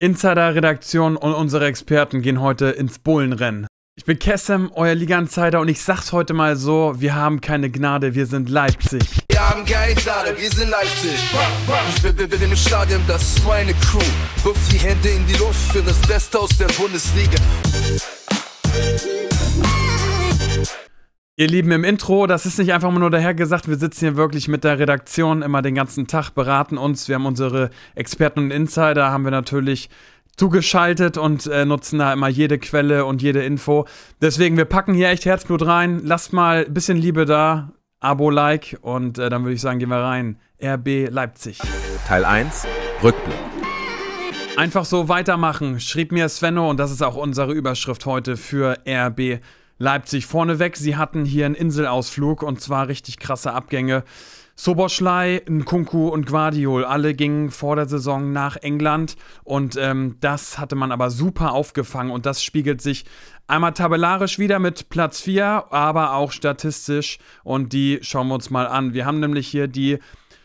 Insider-Redaktion und unsere Experten gehen heute ins Bullenrennen. Ich bin Kessem, euer Liga-Insider und ich sag's heute mal so, wir haben keine Gnade, wir sind Leipzig. Wir haben keine Gnade, wir sind Leipzig. Ich bin, bin, bin im Stadion, das ist meine Crew. Wirf die Hände in die Luft für das Beste aus der Bundesliga. Ihr Lieben, im Intro, das ist nicht einfach nur daher gesagt, wir sitzen hier wirklich mit der Redaktion immer den ganzen Tag, beraten uns. Wir haben unsere Experten und Insider, haben wir natürlich zugeschaltet und äh, nutzen da immer jede Quelle und jede Info. Deswegen, wir packen hier echt Herzblut rein. Lasst mal ein bisschen Liebe da, Abo, Like und äh, dann würde ich sagen, gehen wir rein. RB Leipzig. Teil 1, Rückblick. Einfach so weitermachen, schrieb mir Svenno und das ist auch unsere Überschrift heute für RB Leipzig. Leipzig vorneweg, sie hatten hier einen Inselausflug und zwar richtig krasse Abgänge. Soboschlei, Nkunku und Guardiol, alle gingen vor der Saison nach England und ähm, das hatte man aber super aufgefangen und das spiegelt sich einmal tabellarisch wieder mit Platz 4, aber auch statistisch und die schauen wir uns mal an. Wir haben nämlich hier die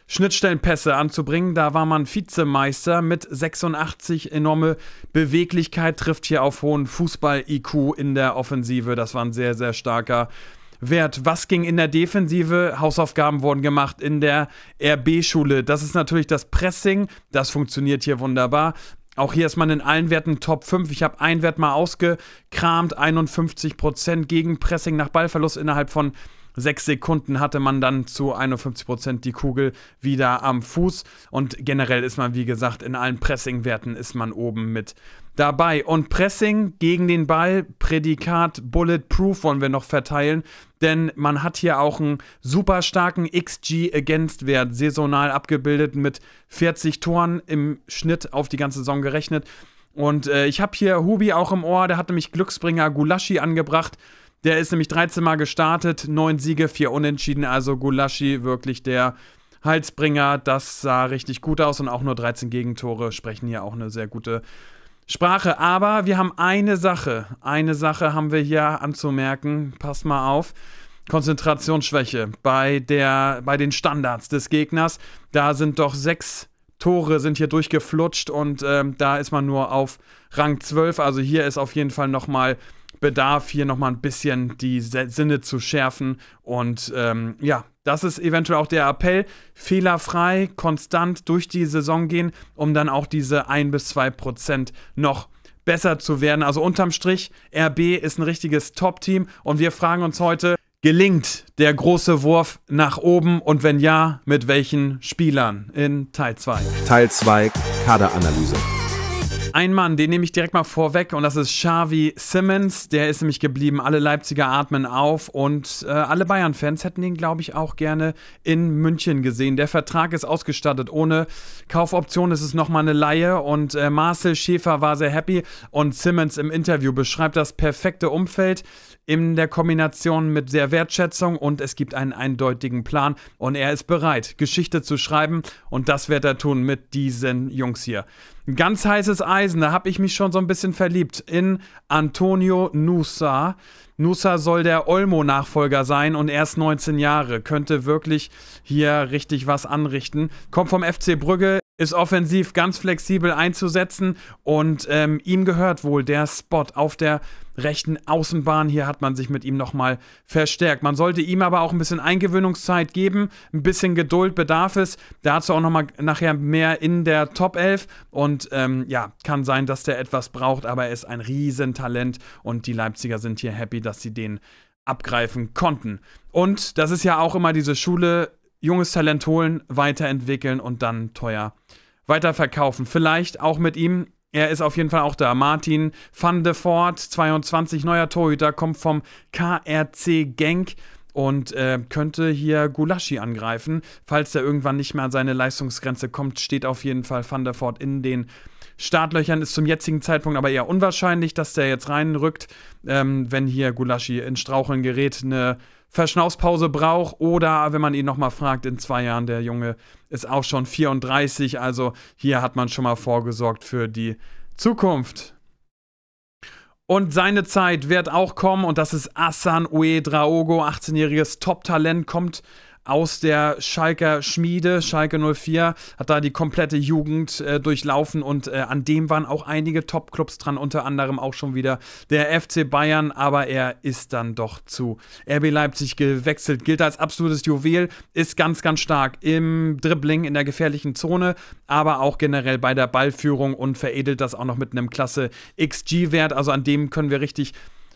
Schnittstellenpässe anzubringen. Da war man Vizemeister mit 86. Enorme Beweglichkeit trifft hier auf hohen Fußball-IQ in der Offensive. Das war ein sehr, sehr starker Wert. Was ging in der Defensive? Hausaufgaben wurden gemacht in der RB-Schule. Das ist natürlich das Pressing. Das funktioniert hier wunderbar. Auch hier ist man in allen Werten Top 5. Ich habe einen Wert mal ausgekramt. 51% gegen Pressing nach Ballverlust innerhalb von Sechs Sekunden hatte man dann zu 51% die Kugel wieder am Fuß. Und generell ist man, wie gesagt, in allen Pressing-Werten ist man oben mit dabei. Und Pressing gegen den Ball, Prädikat Bulletproof wollen wir noch verteilen, denn man hat hier auch einen super starken XG Against Wert saisonal abgebildet mit 40 Toren im Schnitt auf die ganze Saison gerechnet. Und äh, ich habe hier Hubi auch im Ohr, der hat nämlich Glücksbringer Gulaschi angebracht. Der ist nämlich 13 Mal gestartet, 9 Siege, 4 Unentschieden. Also Gulaschi wirklich der Halsbringer. Das sah richtig gut aus und auch nur 13 Gegentore sprechen hier auch eine sehr gute Sprache. Aber wir haben eine Sache. Eine Sache haben wir hier anzumerken. Passt mal auf. Konzentrationsschwäche bei, der, bei den Standards des Gegners. Da sind doch sechs Tore sind hier durchgeflutscht und ähm, da ist man nur auf Rang 12. Also hier ist auf jeden Fall nochmal Bedarf, hier nochmal ein bisschen die Sinne zu schärfen. Und ähm, ja, das ist eventuell auch der Appell. Fehlerfrei, konstant durch die Saison gehen, um dann auch diese 1 bis 2 Prozent noch besser zu werden. Also unterm Strich, RB ist ein richtiges Top-Team und wir fragen uns heute, gelingt der große Wurf nach oben und wenn ja, mit welchen Spielern in Teil 2? Teil 2 Kaderanalyse. Ein Mann, den nehme ich direkt mal vorweg und das ist Xavi Simmons. Der ist nämlich geblieben. Alle Leipziger atmen auf und äh, alle Bayern-Fans hätten ihn, glaube ich, auch gerne in München gesehen. Der Vertrag ist ausgestattet. Ohne Kaufoption ist es nochmal eine Laie und äh, Marcel Schäfer war sehr happy und Simmons im Interview beschreibt das perfekte Umfeld in der Kombination mit sehr Wertschätzung und es gibt einen eindeutigen Plan und er ist bereit, Geschichte zu schreiben und das wird er tun mit diesen Jungs hier. Ein ganz heißes Eisen, da habe ich mich schon so ein bisschen verliebt in Antonio Nusa. Nusa soll der Olmo-Nachfolger sein und erst 19 Jahre, könnte wirklich hier richtig was anrichten. Kommt vom FC Brügge, ist offensiv ganz flexibel einzusetzen und ähm, ihm gehört wohl der Spot auf der rechten Außenbahn. Hier hat man sich mit ihm nochmal verstärkt. Man sollte ihm aber auch ein bisschen Eingewöhnungszeit geben, ein bisschen Geduld bedarf es. Dazu auch nochmal nachher mehr in der Top 11. Und ähm, ja, kann sein, dass der etwas braucht, aber er ist ein Riesentalent und die Leipziger sind hier happy, dass sie den abgreifen konnten. Und das ist ja auch immer diese Schule junges Talent holen, weiterentwickeln und dann teuer weiterverkaufen. Vielleicht auch mit ihm. Er ist auf jeden Fall auch da. Martin van de Voort, 22, neuer Torhüter, kommt vom KRC Genk und äh, könnte hier Gulaschi angreifen. Falls er irgendwann nicht mehr an seine Leistungsgrenze kommt, steht auf jeden Fall van der Voort in den Startlöchern ist zum jetzigen Zeitpunkt aber eher unwahrscheinlich, dass der jetzt reinrückt, ähm, wenn hier Gulaschi in Straucheln gerät. Eine Verschnaufspause braucht oder wenn man ihn nochmal fragt, in zwei Jahren, der Junge ist auch schon 34, also hier hat man schon mal vorgesorgt für die Zukunft. Und seine Zeit wird auch kommen und das ist Asan Uedraogo, 18-jähriges Top-Talent, kommt aus der Schalker Schmiede, Schalke 04, hat da die komplette Jugend äh, durchlaufen und äh, an dem waren auch einige Top-Clubs dran, unter anderem auch schon wieder der FC Bayern, aber er ist dann doch zu RB Leipzig gewechselt, gilt als absolutes Juwel, ist ganz, ganz stark im Dribbling, in der gefährlichen Zone, aber auch generell bei der Ballführung und veredelt das auch noch mit einem klasse XG-Wert, also an dem können wir richtig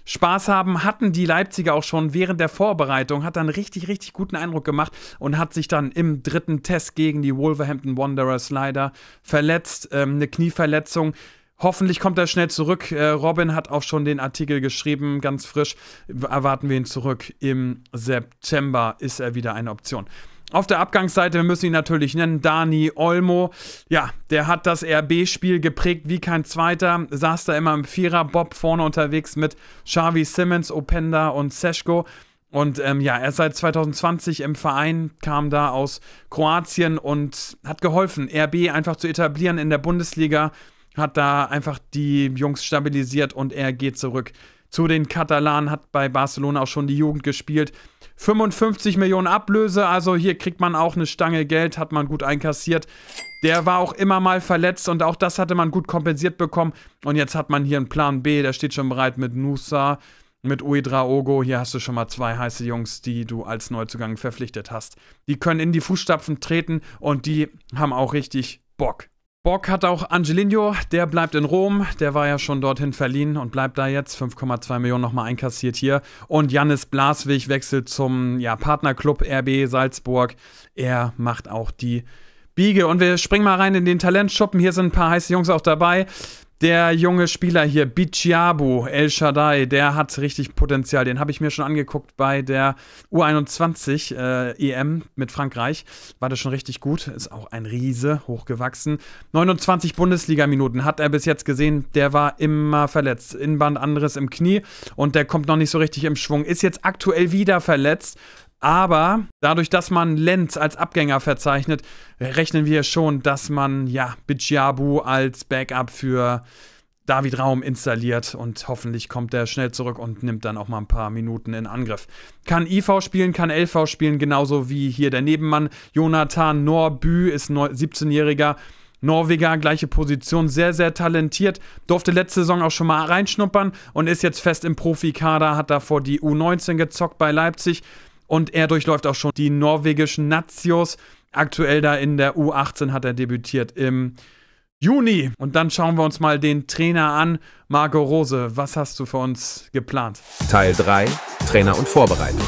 Spaß haben hatten die Leipziger auch schon während der Vorbereitung, hat dann richtig, richtig guten Eindruck gemacht und hat sich dann im dritten Test gegen die Wolverhampton Wanderers leider verletzt, ähm, eine Knieverletzung. Hoffentlich kommt er schnell zurück. Äh, Robin hat auch schon den Artikel geschrieben, ganz frisch. Erwarten wir ihn zurück. Im September ist er wieder eine Option. Auf der Abgangsseite wir müssen ihn natürlich nennen, Dani Olmo. Ja, der hat das RB-Spiel geprägt wie kein zweiter. Saß da immer im Vierer-Bob vorne unterwegs mit Xavi Simmons, Openda und Seschko. Und ähm, ja, er ist seit 2020 im Verein, kam da aus Kroatien und hat geholfen, RB einfach zu etablieren in der Bundesliga hat da einfach die Jungs stabilisiert und er geht zurück. Zu den Katalanen hat bei Barcelona auch schon die Jugend gespielt. 55 Millionen Ablöse, also hier kriegt man auch eine Stange Geld, hat man gut einkassiert. Der war auch immer mal verletzt und auch das hatte man gut kompensiert bekommen. Und jetzt hat man hier einen Plan B, der steht schon bereit mit Nusa, mit Ogo. Hier hast du schon mal zwei heiße Jungs, die du als Neuzugang verpflichtet hast. Die können in die Fußstapfen treten und die haben auch richtig Bock. Bock hat auch Angelino, der bleibt in Rom, der war ja schon dorthin verliehen und bleibt da jetzt. 5,2 Millionen nochmal einkassiert hier. Und Jannis Blaswig wechselt zum ja, Partnerclub RB Salzburg. Er macht auch die Biege. Und wir springen mal rein in den Talentschuppen. Hier sind ein paar heiße Jungs auch dabei. Der junge Spieler hier, Bichiabu El Shaddai, der hat richtig Potenzial. Den habe ich mir schon angeguckt bei der U21 äh, EM mit Frankreich. War das schon richtig gut. Ist auch ein Riese, hochgewachsen. 29 Bundesliga-Minuten hat er bis jetzt gesehen. Der war immer verletzt. Innenband anderes im Knie und der kommt noch nicht so richtig im Schwung. Ist jetzt aktuell wieder verletzt. Aber dadurch, dass man Lenz als Abgänger verzeichnet, rechnen wir schon, dass man ja Bijabu als Backup für David Raum installiert und hoffentlich kommt er schnell zurück und nimmt dann auch mal ein paar Minuten in Angriff. Kann IV spielen, kann LV spielen, genauso wie hier der Nebenmann. Jonathan Norbü ist 17-Jähriger. Norweger, gleiche Position, sehr, sehr talentiert, durfte letzte Saison auch schon mal reinschnuppern und ist jetzt fest im Profikader, hat davor die U19 gezockt bei Leipzig, und er durchläuft auch schon die norwegischen Nazios. Aktuell da in der U18 hat er debütiert im Juni. Und dann schauen wir uns mal den Trainer an. Marco Rose, was hast du für uns geplant? Teil 3, Trainer und Vorbereitung.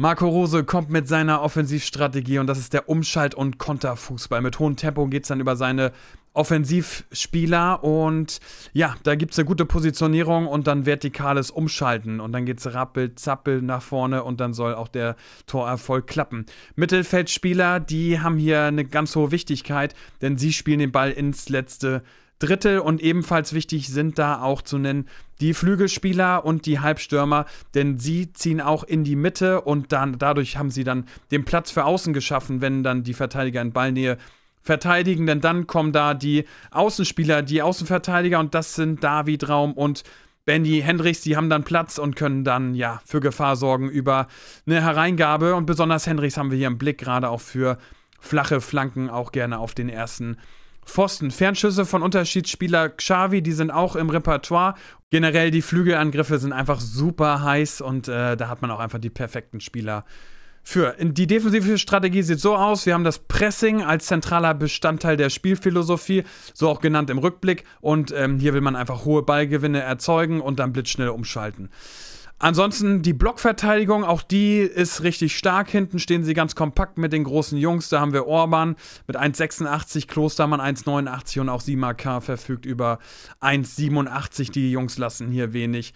Marco Rose kommt mit seiner Offensivstrategie und das ist der Umschalt- und Konterfußball. Mit hohem Tempo geht es dann über seine Offensivspieler und ja, da gibt es eine gute Positionierung und dann vertikales Umschalten und dann geht es rappel, zappel nach vorne und dann soll auch der Torerfolg klappen. Mittelfeldspieler, die haben hier eine ganz hohe Wichtigkeit, denn sie spielen den Ball ins letzte Drittel und ebenfalls wichtig sind da auch zu nennen die Flügelspieler und die Halbstürmer, denn sie ziehen auch in die Mitte und dann dadurch haben sie dann den Platz für außen geschaffen, wenn dann die Verteidiger in Ballnähe verteidigen, denn dann kommen da die Außenspieler, die Außenverteidiger und das sind David Raum und Benny Hendricks, die haben dann Platz und können dann ja für Gefahr sorgen über eine Hereingabe und besonders Hendricks haben wir hier im Blick gerade auch für flache Flanken auch gerne auf den ersten Pfosten. Fernschüsse von Unterschiedsspieler Xavi, die sind auch im Repertoire. Generell die Flügelangriffe sind einfach super heiß und äh, da hat man auch einfach die perfekten Spieler für. Die defensive Strategie sieht so aus: Wir haben das Pressing als zentraler Bestandteil der Spielphilosophie, so auch genannt im Rückblick. Und ähm, hier will man einfach hohe Ballgewinne erzeugen und dann blitzschnell umschalten. Ansonsten die Blockverteidigung, auch die ist richtig stark. Hinten stehen sie ganz kompakt mit den großen Jungs. Da haben wir Orban mit 1,86, Klostermann 1,89 und auch Sima K verfügt über 1,87. Die Jungs lassen hier wenig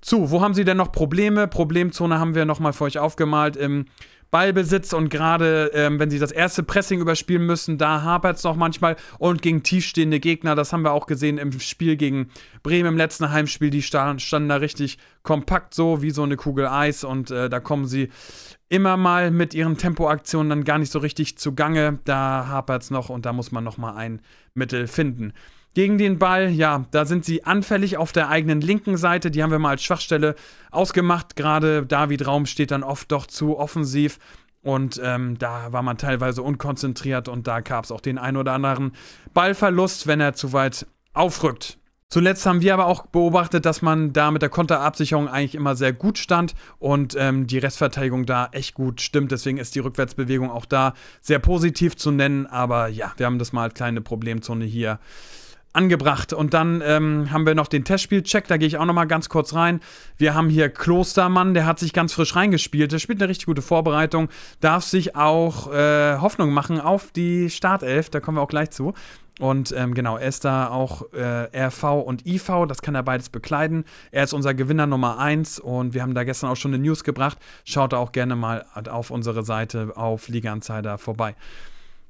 zu. Wo haben sie denn noch Probleme? Problemzone haben wir nochmal für euch aufgemalt im Ballbesitz und gerade ähm, wenn sie das erste Pressing überspielen müssen, da hapert es noch manchmal und gegen tiefstehende Gegner, das haben wir auch gesehen im Spiel gegen Bremen im letzten Heimspiel, die standen, standen da richtig kompakt so wie so eine Kugel Eis und äh, da kommen sie immer mal mit ihren Tempoaktionen dann gar nicht so richtig zugange, da hapert es noch und da muss man nochmal ein Mittel finden. Gegen den Ball, ja, da sind sie anfällig auf der eigenen linken Seite. Die haben wir mal als Schwachstelle ausgemacht. Gerade David Raum steht dann oft doch zu offensiv. Und ähm, da war man teilweise unkonzentriert und da gab es auch den ein oder anderen Ballverlust, wenn er zu weit aufrückt. Zuletzt haben wir aber auch beobachtet, dass man da mit der Konterabsicherung eigentlich immer sehr gut stand und ähm, die Restverteidigung da echt gut stimmt. Deswegen ist die Rückwärtsbewegung auch da sehr positiv zu nennen. Aber ja, wir haben das mal als kleine Problemzone hier angebracht. Und dann ähm, haben wir noch den Testspielcheck, da gehe ich auch nochmal ganz kurz rein. Wir haben hier Klostermann, der hat sich ganz frisch reingespielt, der spielt eine richtig gute Vorbereitung, darf sich auch äh, Hoffnung machen auf die Startelf, da kommen wir auch gleich zu. Und ähm, genau, er ist da auch äh, RV und IV, das kann er beides bekleiden. Er ist unser Gewinner Nummer 1 und wir haben da gestern auch schon eine News gebracht. Schaut da auch gerne mal auf unsere Seite auf Liga Insider vorbei.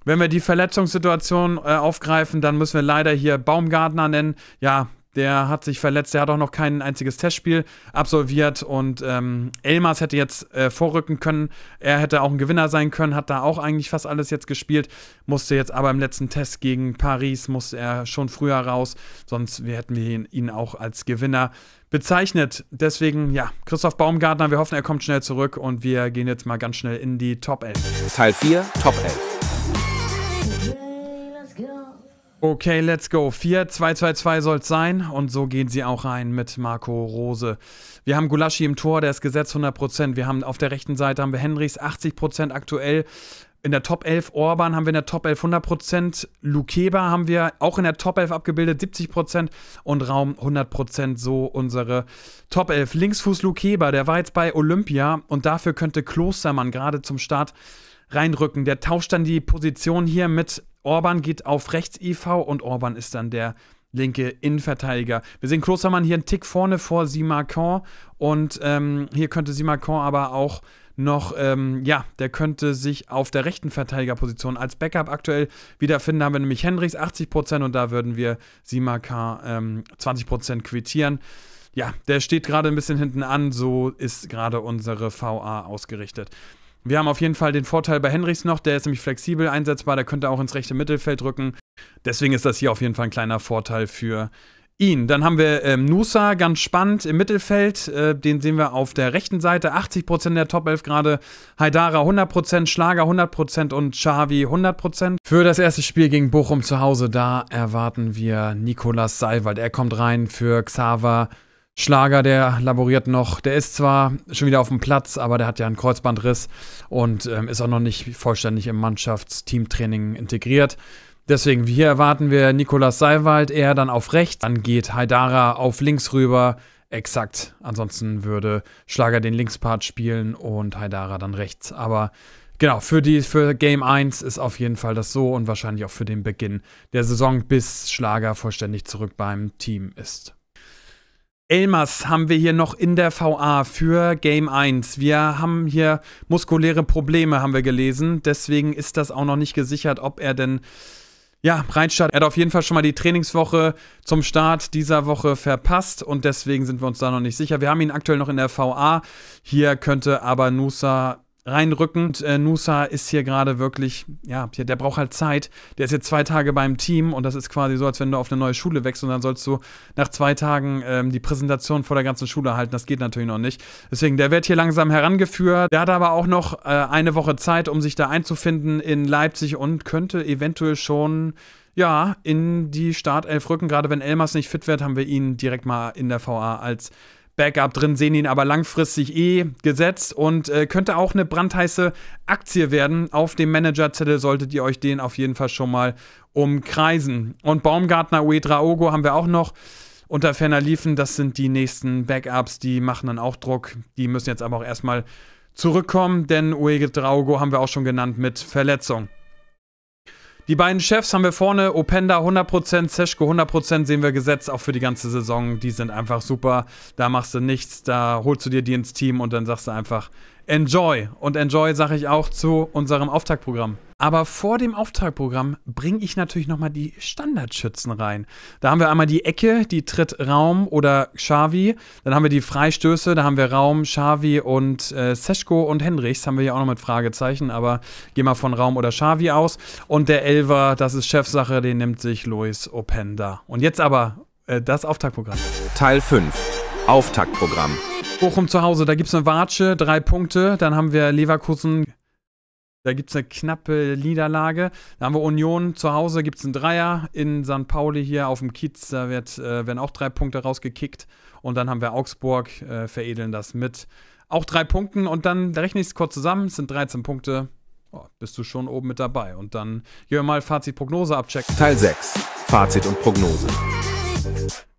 Wenn wir die Verletzungssituation äh, aufgreifen, dann müssen wir leider hier Baumgartner nennen. Ja, der hat sich verletzt, der hat auch noch kein einziges Testspiel absolviert und ähm, Elmas hätte jetzt äh, vorrücken können. Er hätte auch ein Gewinner sein können, hat da auch eigentlich fast alles jetzt gespielt, musste jetzt aber im letzten Test gegen Paris, musste er schon früher raus, sonst hätten wir ihn, ihn auch als Gewinner bezeichnet. Deswegen, ja, Christoph Baumgartner, wir hoffen, er kommt schnell zurück und wir gehen jetzt mal ganz schnell in die Top 11. Teil 4, Top 11. Okay, let's go. 4-2-2-2 soll es sein. Und so gehen sie auch rein mit Marco Rose. Wir haben Gulaschi im Tor, der ist gesetzt 100%. Wir haben auf der rechten Seite haben wir Henrichs 80% aktuell. In der Top 11 Orban haben wir in der Top 11 100%. Lukeba haben wir auch in der Top 11 abgebildet, 70%. Und Raum 100%, so unsere Top 11. Linksfuß Lukeba, der war jetzt bei Olympia. Und dafür könnte Klostermann gerade zum Start reinrücken. Der tauscht dann die Position hier mit Orban, geht auf rechts IV und Orban ist dann der linke Innenverteidiger. Wir sehen Klostermann hier einen Tick vorne vor Simakon und ähm, hier könnte Simakon aber auch noch, ähm, ja, der könnte sich auf der rechten Verteidigerposition als Backup aktuell wiederfinden. Da haben wir nämlich Hendricks 80% und da würden wir Simakon ähm, 20% quittieren. Ja, der steht gerade ein bisschen hinten an, so ist gerade unsere VA ausgerichtet. Wir haben auf jeden Fall den Vorteil bei Henrichs noch, der ist nämlich flexibel einsetzbar, der könnte auch ins rechte Mittelfeld rücken. Deswegen ist das hier auf jeden Fall ein kleiner Vorteil für ihn. Dann haben wir ähm, Nusa, ganz spannend im Mittelfeld. Äh, den sehen wir auf der rechten Seite, 80% der Top 11 gerade. Haidara 100%, Schlager 100% und Xavi 100%. Für das erste Spiel gegen Bochum zu Hause, da erwarten wir Nicolas Seiwald. Er kommt rein für Xaver Schlager, der laboriert noch. Der ist zwar schon wieder auf dem Platz, aber der hat ja einen Kreuzbandriss und ähm, ist auch noch nicht vollständig im Mannschaftsteamtraining integriert. Deswegen, hier erwarten wir Nikolas Seiwald eher dann auf rechts. Dann geht Haidara auf links rüber. Exakt. Ansonsten würde Schlager den Linkspart spielen und Haidara dann rechts. Aber genau, für, die, für Game 1 ist auf jeden Fall das so und wahrscheinlich auch für den Beginn der Saison, bis Schlager vollständig zurück beim Team ist. Elmas haben wir hier noch in der VA für Game 1. Wir haben hier muskuläre Probleme, haben wir gelesen. Deswegen ist das auch noch nicht gesichert, ob er denn ja, reinstartet. Er hat auf jeden Fall schon mal die Trainingswoche zum Start dieser Woche verpasst und deswegen sind wir uns da noch nicht sicher. Wir haben ihn aktuell noch in der VA. Hier könnte aber Nusa reinrücken. Und, äh, Nusa ist hier gerade wirklich, ja, der, der, braucht halt Zeit. Der ist jetzt zwei Tage beim Team und das ist quasi so, als wenn du auf eine neue Schule wächst und dann sollst du nach zwei Tagen ähm, die Präsentation vor der ganzen Schule halten. Das geht natürlich noch nicht. Deswegen, der wird hier langsam herangeführt. Der hat aber auch noch äh, eine Woche Zeit, um sich da einzufinden in Leipzig und könnte eventuell schon ja, in die Startelf rücken. Gerade wenn Elmas nicht fit wird, haben wir ihn direkt mal in der VA als Backup drin, sehen ihn aber langfristig eh gesetzt und äh, könnte auch eine brandheiße Aktie werden. Auf dem Managerzettel solltet ihr euch den auf jeden Fall schon mal umkreisen. Und Baumgartner, Uedra Ogo haben wir auch noch unter Ferner liefen. Das sind die nächsten Backups, die machen dann auch Druck. Die müssen jetzt aber auch erstmal zurückkommen, denn Uege Draugo haben wir auch schon genannt mit Verletzung. Die beiden Chefs haben wir vorne, Openda 100%, Seschko 100% sehen wir gesetzt, auch für die ganze Saison. Die sind einfach super. Da machst du nichts, da holst du dir die ins Team und dann sagst du einfach, Enjoy. Und Enjoy sage ich auch zu unserem Auftaktprogramm. Aber vor dem Auftaktprogramm bringe ich natürlich nochmal die Standardschützen rein. Da haben wir einmal die Ecke, die tritt Raum oder Xavi. Dann haben wir die Freistöße, da haben wir Raum, Xavi und äh, Seschko und Henrichs. Haben wir ja auch noch mit Fragezeichen, aber gehen mal von Raum oder Xavi aus. Und der Elver, das ist Chefsache, den nimmt sich Luis Openda. Und jetzt aber äh, das Auftaktprogramm. Teil 5. Auftaktprogramm. Bochum zu Hause, da gibt es eine Watsche, drei Punkte. Dann haben wir Leverkusen, da gibt es eine knappe Niederlage. Dann haben wir Union zu Hause, gibt es einen Dreier. In St. Pauli hier auf dem Kiez, da wird, äh, werden auch drei Punkte rausgekickt. Und dann haben wir Augsburg, äh, veredeln das mit auch drei Punkten. Und dann rechne ich es kurz zusammen, es sind 13 Punkte. Oh, bist du schon oben mit dabei. Und dann gehen wir mal Fazit, Prognose abchecken. Teil 6. Fazit und Prognose.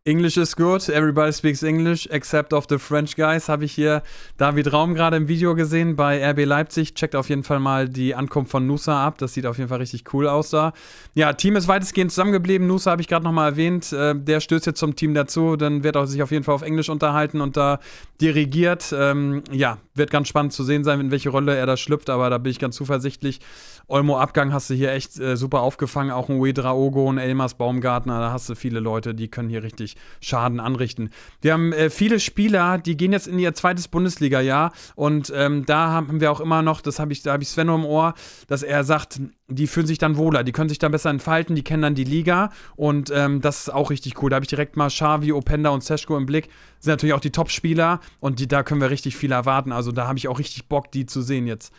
English is good, everybody speaks English, except of the French guys. Habe ich hier David Raum gerade im Video gesehen bei RB Leipzig. Checkt auf jeden Fall mal die Ankunft von Nusa ab. Das sieht auf jeden Fall richtig cool aus da. Ja, Team ist weitestgehend zusammengeblieben. Nusa habe ich gerade nochmal erwähnt. Äh, der stößt jetzt zum Team dazu. Dann wird er sich auf jeden Fall auf Englisch unterhalten und da dirigiert. Ähm, ja, wird ganz spannend zu sehen sein, in welche Rolle er da schlüpft. Aber da bin ich ganz zuversichtlich. Olmo-Abgang hast du hier echt äh, super aufgefangen. Auch ein Uedraogo, ein Elmas Baumgartner, da hast du viele Leute, die können hier richtig Schaden anrichten. Wir haben äh, viele Spieler, die gehen jetzt in ihr zweites Bundesliga-Jahr und ähm, da haben wir auch immer noch, das hab ich, da habe ich Sven noch im Ohr, dass er sagt, die fühlen sich dann wohler, die können sich dann besser entfalten, die kennen dann die Liga und ähm, das ist auch richtig cool. Da habe ich direkt mal Xavi, Openda und Seschko im Blick. Das sind natürlich auch die Top-Spieler und die, da können wir richtig viel erwarten. Also da habe ich auch richtig Bock, die zu sehen jetzt.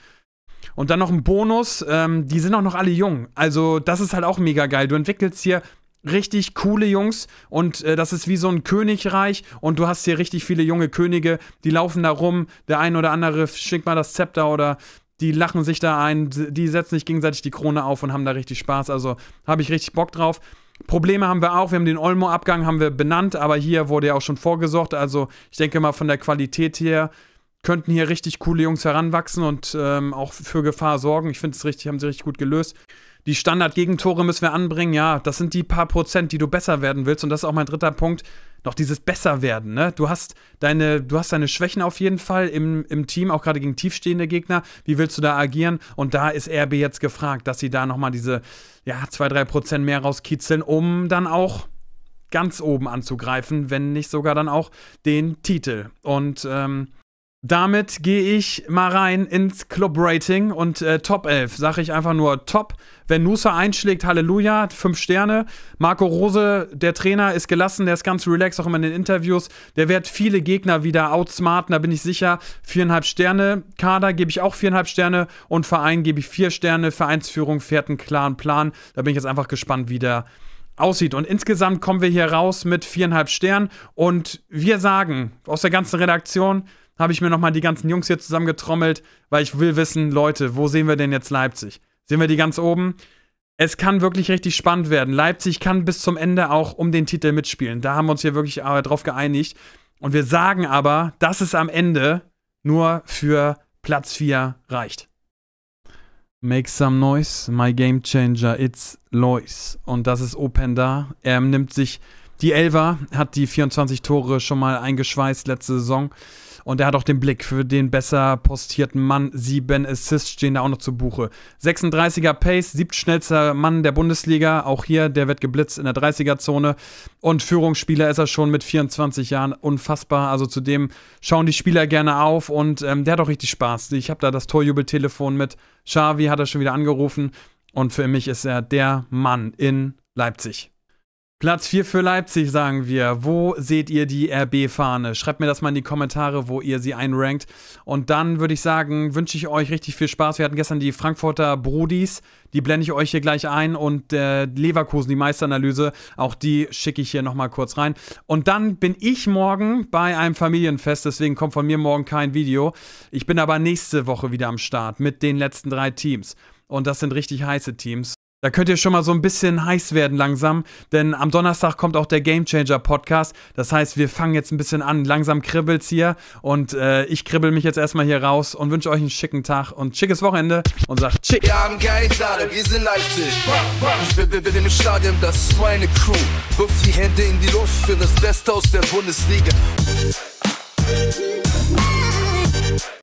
Und dann noch ein Bonus, ähm, die sind auch noch alle jung. Also das ist halt auch mega geil. Du entwickelst hier richtig coole Jungs und äh, das ist wie so ein Königreich und du hast hier richtig viele junge Könige, die laufen da rum, der ein oder andere schickt mal das Zepter oder die lachen sich da ein, die setzen sich gegenseitig die Krone auf und haben da richtig Spaß. Also habe ich richtig Bock drauf. Probleme haben wir auch. Wir haben den Olmo-Abgang haben wir benannt, aber hier wurde ja auch schon vorgesorgt. Also ich denke mal von der Qualität her könnten hier richtig coole Jungs heranwachsen und ähm, auch für Gefahr sorgen. Ich finde es richtig, haben sie richtig gut gelöst. Die Standard-Gegentore müssen wir anbringen. Ja, das sind die paar Prozent, die du besser werden willst. Und das ist auch mein dritter Punkt. Noch dieses Besserwerden. Ne? Du, hast deine, du hast deine Schwächen auf jeden Fall im, im Team, auch gerade gegen tiefstehende Gegner. Wie willst du da agieren? Und da ist RB jetzt gefragt, dass sie da nochmal diese ja, zwei, drei Prozent mehr rauskitzeln, um dann auch ganz oben anzugreifen, wenn nicht sogar dann auch den Titel. Und ähm, damit gehe ich mal rein ins Club-Rating und äh, Top 11. Sage ich einfach nur Top. Wenn Nusa einschlägt, Halleluja, 5 Sterne. Marco Rose, der Trainer, ist gelassen, der ist ganz relaxed, auch immer in den Interviews. Der wird viele Gegner wieder outsmarten, da bin ich sicher. 4,5 Sterne. Kader gebe ich auch 4,5 Sterne und Verein gebe ich 4 Sterne. Vereinsführung fährt einen klaren Plan. Da bin ich jetzt einfach gespannt, wie der aussieht. Und insgesamt kommen wir hier raus mit 4,5 Sternen. Und wir sagen aus der ganzen Redaktion, habe ich mir nochmal die ganzen Jungs hier zusammengetrommelt, weil ich will wissen, Leute, wo sehen wir denn jetzt Leipzig? Sehen wir die ganz oben? Es kann wirklich richtig spannend werden. Leipzig kann bis zum Ende auch um den Titel mitspielen. Da haben wir uns hier wirklich äh, drauf geeinigt. Und wir sagen aber, dass es am Ende nur für Platz 4 reicht. Make some noise, my game changer, it's Lois. Und das ist Openda. Er nimmt sich die Elva, hat die 24 Tore schon mal eingeschweißt letzte Saison. Und er hat auch den Blick für den besser postierten Mann. Sieben Assists stehen da auch noch zu Buche. 36er Pace, siebtschnellster Mann der Bundesliga. Auch hier, der wird geblitzt in der 30er-Zone. Und Führungsspieler ist er schon mit 24 Jahren. Unfassbar. Also zudem schauen die Spieler gerne auf und ähm, der hat auch richtig Spaß. Ich habe da das Torjubeltelefon mit. Xavi hat er schon wieder angerufen. Und für mich ist er der Mann in Leipzig. Platz 4 für Leipzig, sagen wir. Wo seht ihr die RB-Fahne? Schreibt mir das mal in die Kommentare, wo ihr sie einrankt. Und dann würde ich sagen, wünsche ich euch richtig viel Spaß. Wir hatten gestern die Frankfurter Brudis, die blende ich euch hier gleich ein. Und äh, Leverkusen, die Meisteranalyse, auch die schicke ich hier nochmal kurz rein. Und dann bin ich morgen bei einem Familienfest, deswegen kommt von mir morgen kein Video. Ich bin aber nächste Woche wieder am Start mit den letzten drei Teams. Und das sind richtig heiße Teams. Da könnt ihr schon mal so ein bisschen heiß werden langsam, denn am Donnerstag kommt auch der Game Changer Podcast. Das heißt, wir fangen jetzt ein bisschen an. Langsam kribbelt's hier und äh, ich kribbel mich jetzt erstmal hier raus und wünsche euch einen schicken Tag und schickes Wochenende und sagt Tschüss. Wir haben keinen Stadion, wir sind Leipzig. Ich bin, bin, bin im Stadion, das ist meine Crew. Wirf die Hände in die Luft für das Beste aus der Bundesliga.